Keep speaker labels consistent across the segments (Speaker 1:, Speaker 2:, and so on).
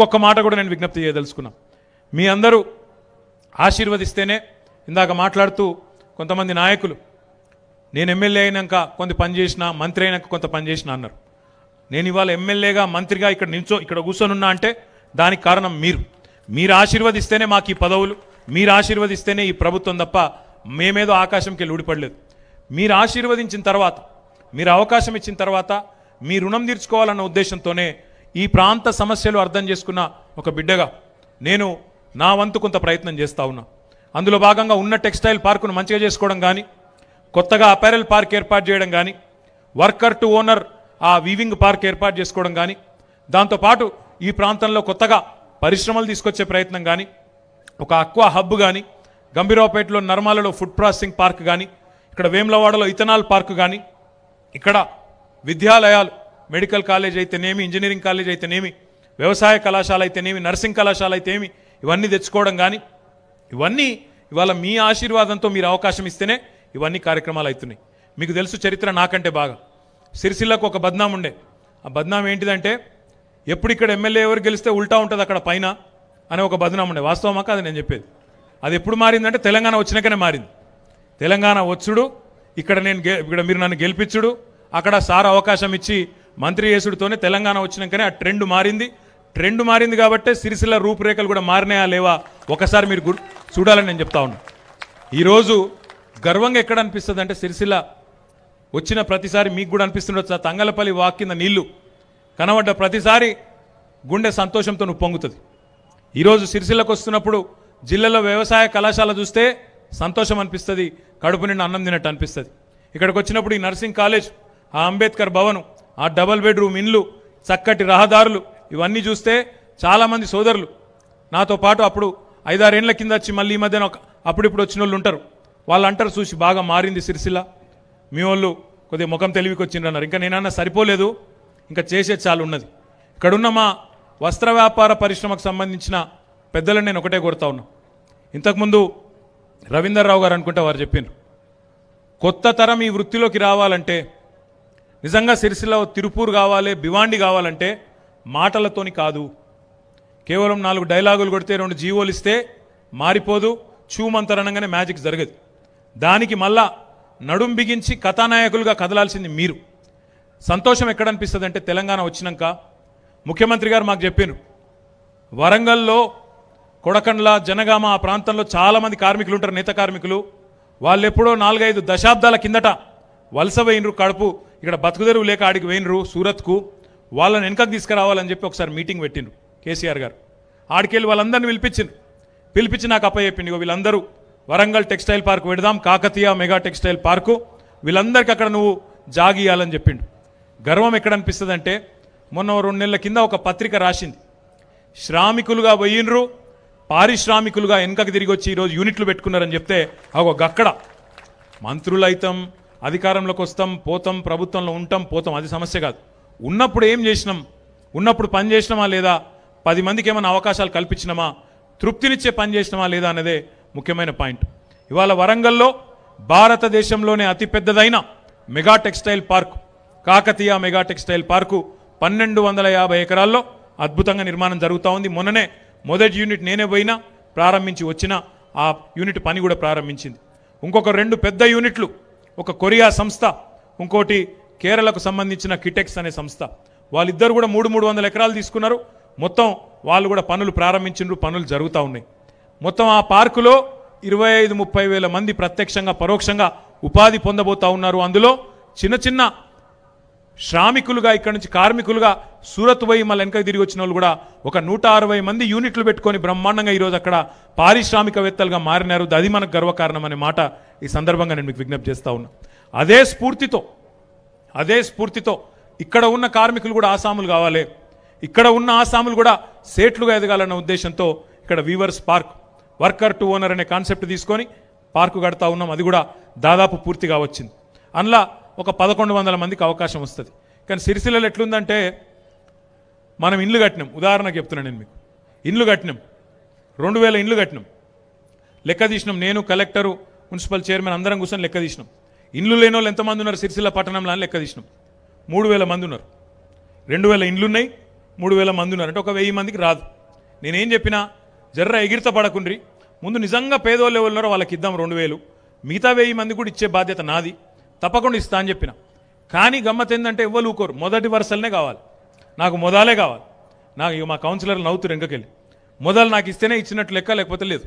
Speaker 1: ఇంకొక మాట కూడా నేను విజ్ఞప్తి చేయదలుచుకున్నా మీ అందరూ ఆశీర్వదిస్తేనే ఇందాక మాట్లాడుతూ కొంతమంది నాయకులు నేను ఎమ్మెల్యే అయినాక కొంత పనిచేసిన మంత్రి అయినాక కొంత పనిచేసిన అన్నారు నేను ఇవాళ ఎమ్మెల్యేగా మంత్రిగా ఇక్కడ నిల్చో ఇక్కడ కూర్చొనున్నా అంటే దానికి కారణం మీరు మీరు ఆశీర్వదిస్తేనే మాకు ఈ పదవులు మీరు ఆశీర్వదిస్తేనే ఈ ప్రభుత్వం తప్ప మేమేదో ఆకాశంకి వెళ్ళి ఊడిపడలేదు మీరు ఆశీర్వదించిన తర్వాత మీరు అవకాశం ఇచ్చిన తర్వాత మీ రుణం తీర్చుకోవాలన్న ఉద్దేశంతోనే ఈ ప్రాంత సమస్యలు అర్థం చేసుకున్న ఒక బిడ్డగా నేను నా వంతు కొంత ప్రయత్నం చేస్తూ ఉన్నా అందులో భాగంగా ఉన్న టెక్స్టైల్ పార్కును మంచిగా చేసుకోవడం కానీ కొత్తగా అపారెల్ పార్క్ ఏర్పాటు చేయడం కానీ వర్కర్ టు ఓనర్ ఆ వీవింగ్ పార్క్ ఏర్పాటు చేసుకోవడం కానీ దాంతోపాటు ఈ ప్రాంతంలో కొత్తగా పరిశ్రమలు తీసుకొచ్చే ప్రయత్నం కానీ ఒక అక్వా హబ్ కానీ గంభీరావుపేటలో నర్మాలలో ఫుడ్ ప్రాసెసింగ్ పార్క్ కానీ ఇక్కడ వేములవాడలో ఇథనాల్ పార్క్ కానీ ఇక్కడ విద్యాలయాలు మెడికల్ కాలేజ్ అయితేనేమి ఇంజనీరింగ్ కాలేజ్ అయితేనేమి వ్యవసాయ కళాశాల అయితేనేమి నర్సింగ్ కళాశాల అయితేమి ఇవన్నీ తెచ్చుకోవడం కానీ ఇవన్నీ ఇవాళ మీ ఆశీర్వాదంతో మీరు అవకాశం ఇస్తేనే ఇవన్నీ కార్యక్రమాలు అవుతున్నాయి మీకు తెలుసు చరిత్ర నాకంటే బాగా సిరిసిల్లకు ఒక బద్నాం ఉండే ఆ బద్నాం ఏంటిదంటే ఎప్పుడు ఇక్కడ ఎమ్మెల్యే ఎవరు గెలిస్తే ఉల్టా ఉంటుంది అక్కడ పైన అనే ఒక బద్నాం ఉండే వాస్తవమాక అది నేను చెప్పేది అది ఎప్పుడు మారిందంటే తెలంగాణ వచ్చినాకనే మారింది తెలంగాణ వచ్చుడు ఇక్కడ నేను ఇక్కడ మీరు నన్ను గెలిపించుడు అక్కడ సార్ అవకాశం ఇచ్చి మంత్రి చేసుడితోనే తెలంగాణ వచ్చినాకనే ఆ ట్రెండ్ మారింది ట్రెండ్ మారింది కాబట్టి సిరిసిల్ల రూపురేఖలు కూడా మారినాయా లేవా ఒకసారి మీరు చూడాలని నేను చెప్తా ఉన్నా ఈరోజు గర్వంగా ఎక్కడ అనిపిస్తుంది అంటే సిరిసిల్ల వచ్చిన ప్రతిసారి మీకు కూడా అనిపిస్తుండొచ్చు తంగలపల్లి వాక్ కింద నీళ్లు కనబడ్డ ప్రతిసారి గుండె సంతోషంతో నువ్వు పొంగుతుంది ఈరోజు సిరిసిల్లకు వస్తున్నప్పుడు జిల్లాలో వ్యవసాయ కళాశాల చూస్తే సంతోషం అనిపిస్తుంది కడుపు నిండా అన్నం తినట్టు అనిపిస్తుంది ఇక్కడికి వచ్చినప్పుడు ఈ నర్సింగ్ కాలేజ్ ఆ అంబేద్కర్ భవను ఆ డబల్ బెడ్రూమ్ ఇండ్లు చక్కటి రహదారులు ఇవన్నీ చూస్తే చాలామంది సోదరులు నాతో పాటు అప్పుడు ఐదారేళ్ల కింద వచ్చి మళ్ళీ ఈ మధ్యన ఒక అప్పుడిప్పుడు వచ్చిన వాళ్ళు ఉంటారు వాళ్ళు అంటారు చూసి బాగా మారింది సిరిసిల్ల మీ వాళ్ళు కొద్దిగా ముఖం తెలివికి వచ్చిండ్రన్నారు ఇంకా నేనన్నా సరిపోలేదు ఇంకా చేసే చాలు ఉన్నది ఇక్కడున్న మా వస్త్ర వ్యాపార పరిశ్రమకు సంబంధించిన పెద్దలను నేను ఒకటే కోరుతా ఉన్నా ఇంతకుముందు రవీందర్రావు గారు అనుకుంటే వారు చెప్పిండ్రు కొత్త తరం ఈ వృత్తిలోకి రావాలంటే నిజంగా సిరిసిల్ల తిరుపూరు కావాలి భివాండి కావాలంటే మాటలతోని కాదు కేవలం నాలుగు డైలాగులు కొడితే రెండు జీవోలు ఇస్తే మారిపోదు చూమంతరణంగానే మ్యాజిక్ జరగదు దానికి మళ్ళా నడుం బిగించి కథానాయకులుగా కదలాల్సింది మీరు సంతోషం ఎక్కడనిపిస్తుంది అంటే తెలంగాణ వచ్చినాక ముఖ్యమంత్రి గారు మాకు చెప్పారు వరంగల్లో కొడకండ్ల జనగామ ఆ ప్రాంతంలో చాలామంది కార్మికులు ఉంటారు నేత కార్మికులు వాళ్ళెప్పుడో నాలుగైదు దశాబ్దాల కిందట వలస వేయినరు కడుపు ఇక్కడ బతుకుదెరువు లేక ఆడికి వేయినరు సూరత్కు వాళ్ళని వెనకకు తీసుకురావాలని చెప్పి ఒకసారి మీటింగ్ పెట్టిండ్రు కేసీఆర్ గారు ఆడికెళ్ళి వాళ్ళందరిని పిలిపించిండ్రు పిలిపించి నాకు అప్ప చెప్పిండు వీళ్ళందరూ వరంగల్ టెక్స్టైల్ పార్క్ పెడదాం కాకతీయ మెగా టెక్స్టైల్ పార్కు వీళ్ళందరికీ అక్కడ నువ్వు జాగియాలని చెప్పిండు గర్వం ఎక్కడ అనిపిస్తుంది అంటే మొన్న రెండు నెలల కింద ఒక పత్రిక రాసింది శ్రామికులుగా పోయినరు పారిశ్రామికులుగా వెనుకకు తిరిగి వచ్చి ఈరోజు యూనిట్లు పెట్టుకున్నారని చెప్తే అగో గక్కడ మంత్రులైతం అధికారంలోకి వస్తాం పోతాం ప్రభుత్వంలో ఉంటాం పోతాం అది సమస్య కాదు ఉన్నప్పుడు ఏం చేసినాం ఉన్నప్పుడు పని చేసినామా లేదా పది మందికి ఏమైనా అవకాశాలు కల్పించినామా తృప్తినిచ్చే పని చేసినామా లేదా అనేదే ముఖ్యమైన పాయింట్ ఇవాళ వరంగల్లో భారతదేశంలోనే అతిపెద్దదైన mega textile park Kakatiya mega textile park పన్నెండు వందల యాభై ఎకరాల్లో అద్భుతంగా నిర్మాణం జరుగుతూ ఉంది మొన్ననే మొదటి యూనిట్ నేనే పోయినా ప్రారంభించి వచ్చిన ఆ యూనిట్ పని కూడా ప్రారంభించింది ఇంకొక రెండు పెద్ద యూనిట్లు ఒక కొరియా సంస్థ ఇంకోటి కేరళకు సంబంధించిన కిటెక్స్ అనే సంస్థ వాళ్ళిద్దరు కూడా మూడు మూడు వందల ఎకరాలు తీసుకున్నారు మొత్తం వాళ్ళు కూడా పనులు ప్రారంభించిండ్రు పనులు జరుగుతూ ఉన్నాయి మొత్తం ఆ పార్కులో ఇరవై ఐదు ముప్పై వేల మంది ప్రత్యక్షంగా పరోక్షంగా ఉపాధి పొందబోతూ ఉన్నారు అందులో చిన్న చిన్న శ్రామికులుగా ఇక్కడ నుంచి కార్మికులుగా సూరత్ పోయి మళ్ళీ వెనక తిరిగి వచ్చిన వాళ్ళు కూడా ఒక నూట అరవై మంది యూనిట్లు పెట్టుకొని బ్రహ్మాండంగా ఈరోజు అక్కడ పారిశ్రామికవేత్తలుగా మారినారు అది మనకు గర్వకారణం అనే మాట ఈ సందర్భంగా నేను మీకు విజ్ఞప్తి చేస్తా ఉన్నా అదే స్ఫూర్తితో అదే స్ఫూర్తితో ఇక్కడ ఉన్న కార్మికులు కూడా ఆసాములు కావాలి ఇక్కడ ఉన్న ఆసాములు కూడా సేట్లుగా ఎదగాలన్న ఉద్దేశంతో ఇక్కడ weavers park worker to owner అనే కాన్సెప్ట్ తీసుకొని పార్కు కడతా ఉన్నాం అది కూడా దాదాపు పూర్తిగా వచ్చింది అందులో ఒక పదకొండు వందల మందికి అవకాశం వస్తుంది కానీ సిరిసిల్లలు ఎట్లుందంటే మనం ఇండ్లు కట్టినాం ఉదాహరణకు చెప్తున్నాను నేను మీకు ఇండ్లు కట్టినాం రెండు వేల ఇండ్లు కట్టినాం లెక్క తీసినాం నేను కలెక్టరు మున్సిపల్ చైర్మన్ అందరం కూర్చొని లెక్క తీసినాం ఇండ్లు లేని వాళ్ళు ఎంతమంది ఉన్నారు సిరిసిల్ల పట్టణంలో అని లెక్క తీసినాం మూడు వేల మంది ఉన్నారు రెండు వేల ఇండ్లున్నాయి మూడు వేల మంది ఉన్నారు అంటే ఒక వెయ్యి మందికి రాదు నేనేం చెప్పినా జర్ర ఎగిరిత పడకుండ్రి ముందు నిజంగా పేదోళ్ళు ఎవరున్నారో వాళ్ళకి ఇద్దాం రెండు వేలు మిగతా వెయ్యి మంది కూడా ఇచ్చే బాధ్యత నాది తప్పకుండా ఇస్తా అని చెప్పిన కానీ గమ్మత్ ఏంటంటే ఇవ్వలు ఊకోరు మొదటి వరుసలనే కావాలి నాకు మొదలే కావాలి నాకు మా కౌన్సిలర్లు నవ్వుతురు ఎంకకెళ్ళి మొదలు నాకు ఇస్తేనే ఇచ్చినట్టు లెక్క లేకపోతే లేదు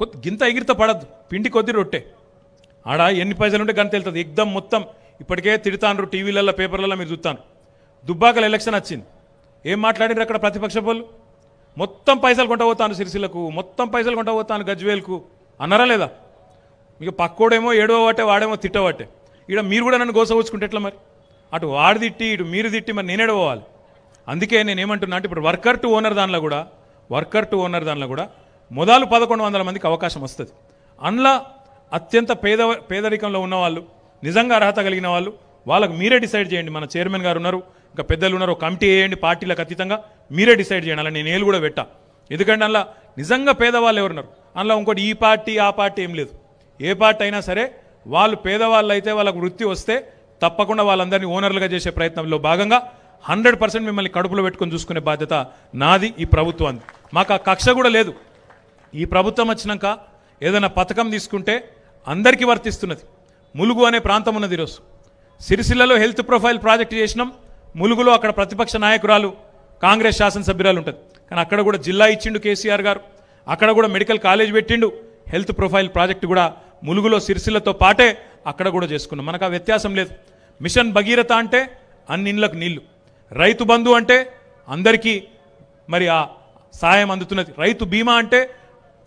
Speaker 1: కొద్ది గింత ఎగిరిత పడద్దు పిండి కొద్ది రొట్టె ఆడ ఎన్ని పైసలు ఉంటే గంత వెళ్తుంది ఎగ్దం మొత్తం ఇప్పటికే తిడతాను టీవీలలో పేపర్లలో మీరు చూస్తాను దుబ్బాకల ఎలక్షన్ వచ్చింది ఏం మాట్లాడారు అక్కడ ప్రతిపక్ష పోలు మొత్తం పైసలు కొంటబోతాను సిరిసిలకు మొత్తం పైసలు కొంటబోతాను గజ్వేల్కు అన్నారా లేదా మీకు పక్కోడేమో ఏడవ వాటే వాడేమో తిట్టవాటే ఇక్కడ మీరు కూడా నన్ను గోసవచ్చుకుంటే ఎట్లా మరి అటు వాడు తిట్టి ఇటు మీరు తిట్టి మరి పోవాలి అందుకే నేను ఏమంటున్నా అంటే ఇప్పుడు వర్కర్ టు ఓనర్ దానిలో కూడా వర్కర్ టు ఓనర్ దానిలో కూడా మొదలు పదకొండు వందల మందికి అవకాశం వస్తుంది అందులో అత్యంత పేద పేదరికంలో ఉన్నవాళ్ళు నిజంగా అర్హత కలిగిన వాళ్ళు వాళ్ళకు మీరే డిసైడ్ చేయండి మన చైర్మన్ గారు ఉన్నారు ఇంకా పెద్దలు ఉన్నారు కమిటీ వేయండి పార్టీలకు అతీతంగా మీరే డిసైడ్ చేయండి అలా నేను ఏళ్ళు కూడా పెట్టా ఎందుకంటే అందులో నిజంగా పేదవాళ్ళు ఎవరున్నారు అందులో ఇంకోటి ఈ పార్టీ ఆ పార్టీ ఏం లేదు ఏ పార్టీ అయినా సరే వాళ్ళు పేదవాళ్ళు అయితే వాళ్ళకు వృత్తి వస్తే తప్పకుండా వాళ్ళందరినీ ఓనర్లుగా చేసే ప్రయత్నంలో భాగంగా హండ్రెడ్ పర్సెంట్ మిమ్మల్ని కడుపులో పెట్టుకొని చూసుకునే బాధ్యత నాది ఈ ప్రభుత్వాన్ని మాకు ఆ కక్ష కూడా లేదు ఈ ప్రభుత్వం వచ్చినాక ఏదైనా పథకం తీసుకుంటే అందరికీ వర్తిస్తున్నది ములుగు అనే ప్రాంతం ఉన్నది ఈరోజు సిరిసిల్లలో హెల్త్ ప్రొఫైల్ ప్రాజెక్ట్ చేసినాం ములుగులో అక్కడ ప్రతిపక్ష నాయకురాలు కాంగ్రెస్ శాసనసభ్యురాలు ఉంటుంది కానీ అక్కడ కూడా జిల్లా ఇచ్చిండు కేసీఆర్ గారు అక్కడ కూడా మెడికల్ కాలేజ్ పెట్టిండు హెల్త్ ప్రొఫైల్ ప్రాజెక్ట్ కూడా ములుగులో సిరిసిల్లతో పాటే అక్కడ కూడా చేసుకున్నాం మనకు ఆ వ్యత్యాసం లేదు మిషన్ భగీరథ అంటే అన్ని ఇండ్లకు నీళ్లు రైతు బంధు అంటే అందరికీ మరి ఆ సాయం అందుతున్నది రైతు బీమా అంటే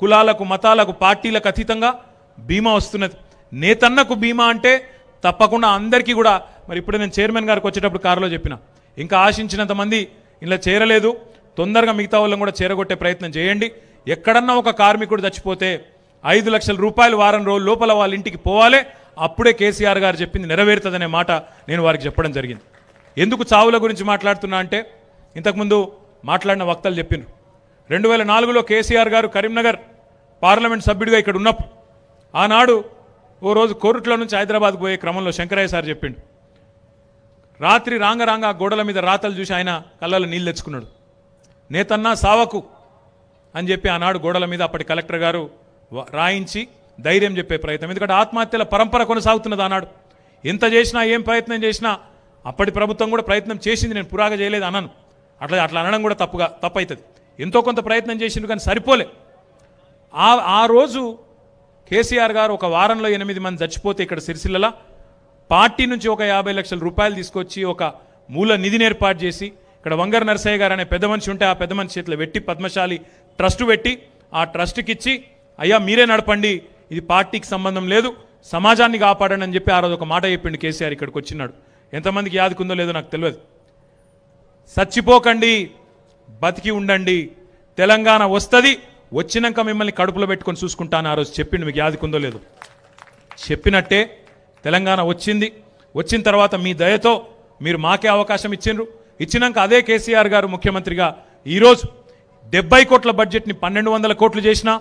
Speaker 1: కులాలకు మతాలకు పార్టీలకు అతీతంగా బీమా వస్తున్నది నేతన్నకు బీమా అంటే తప్పకుండా అందరికీ కూడా మరి ఇప్పుడు నేను చైర్మన్ గారికి వచ్చేటప్పుడు కారులో చెప్పిన ఇంకా ఆశించినంత మంది ఇలా చేరలేదు తొందరగా మిగతా వాళ్ళని కూడా చేరగొట్టే ప్రయత్నం చేయండి ఎక్కడన్నా ఒక కార్మికుడు చచ్చిపోతే ఐదు లక్షల రూపాయలు వారం రోజుల లోపల వాళ్ళ ఇంటికి పోవాలి అప్పుడే కేసీఆర్ గారు చెప్పింది నెరవేరుతుందనే మాట నేను వారికి చెప్పడం జరిగింది ఎందుకు చావుల గురించి మాట్లాడుతున్నా అంటే ఇంతకుముందు మాట్లాడిన వక్తలు చెప్పినారు రెండు వేల నాలుగులో కేసీఆర్ గారు కరీంనగర్ పార్లమెంట్ సభ్యుడిగా ఇక్కడ ఉన్నప్పుడు ఆనాడు ఓ రోజు కోరుట్ల నుంచి హైదరాబాద్కు పోయే క్రమంలో శంకరయ్య సార్ చెప్పిండు రాత్రి రాంగ రాంగ గోడల మీద రాతలు చూసి ఆయన కళ్ళలో నీళ్ళు తెచ్చుకున్నాడు నేతన్నా సావకు అని చెప్పి ఆనాడు గోడల మీద అప్పటి కలెక్టర్ గారు రాయించి ధైర్యం చెప్పే ప్రయత్నం ఎందుకంటే ఆత్మహత్యల పరంపర కొనసాగుతున్నది అన్నాడు ఎంత చేసినా ఏం ప్రయత్నం చేసినా అప్పటి ప్రభుత్వం కూడా ప్రయత్నం చేసింది నేను పురాగ చేయలేదు అన్నాను అట్లా అట్లా అనడం కూడా తప్పుగా తప్పవుతుంది ఎంతో కొంత ప్రయత్నం చేసిండు కానీ సరిపోలే ఆ ఆ రోజు కేసీఆర్ గారు ఒక వారంలో ఎనిమిది మంది చచ్చిపోతే ఇక్కడ సిరిసిల్లలా పార్టీ నుంచి ఒక యాభై లక్షల రూపాయలు తీసుకొచ్చి ఒక మూల నిధిని ఏర్పాటు చేసి ఇక్కడ వంగర్ నరసయ్య గారు అనే పెద్ద మనిషి ఉంటే ఆ పెద్ద మనిషి చేతిలో పెట్టి పద్మశాలి ట్రస్ట్ పెట్టి ఆ ట్రస్ట్కి ఇచ్చి అయ్యా మీరే నడపండి ఇది పార్టీకి సంబంధం లేదు సమాజాన్ని కాపాడండి అని చెప్పి ఆ రోజు ఒక మాట చెప్పిండు కేసీఆర్ ఇక్కడికి వచ్చినాడు ఎంతమందికి యాదుకుందో లేదో నాకు తెలియదు చచ్చిపోకండి బతికి ఉండండి తెలంగాణ వస్తుంది వచ్చినాక మిమ్మల్ని కడుపులో పెట్టుకొని చూసుకుంటాను ఆ రోజు చెప్పిండు మీకు యాదుకుందో లేదు చెప్పినట్టే తెలంగాణ వచ్చింది వచ్చిన తర్వాత మీ దయతో మీరు మాకే అవకాశం ఇచ్చిండ్రు ఇచ్చినాక అదే కేసీఆర్ గారు ముఖ్యమంత్రిగా ఈరోజు డెబ్బై కోట్ల బడ్జెట్ని పన్నెండు వందల కోట్లు చేసినా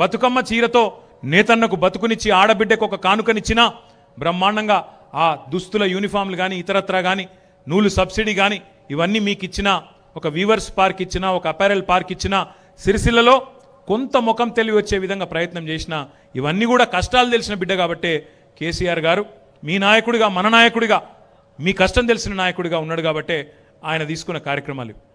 Speaker 1: బతుకమ్మ చీరతో నేతన్నకు బతుకునిచ్చి ఆడబిడ్డకు ఒక కానుకనిచ్చినా బ్రహ్మాండంగా ఆ దుస్తుల యూనిఫామ్లు కానీ ఇతరత్ర కానీ నూలు సబ్సిడీ కానీ ఇవన్నీ మీకు ఇచ్చిన ఒక వీవర్స్ పార్క్ ఇచ్చిన ఒక అపారెల్ పార్క్ ఇచ్చిన సిరిసిల్లలో కొంత ముఖం తెలివి వచ్చే విధంగా ప్రయత్నం చేసిన ఇవన్నీ కూడా కష్టాలు తెలిసిన బిడ్డ కాబట్టే కేసీఆర్ గారు మీ నాయకుడిగా మన నాయకుడిగా మీ కష్టం తెలిసిన నాయకుడిగా ఉన్నాడు కాబట్టే ఆయన తీసుకున్న కార్యక్రమాలు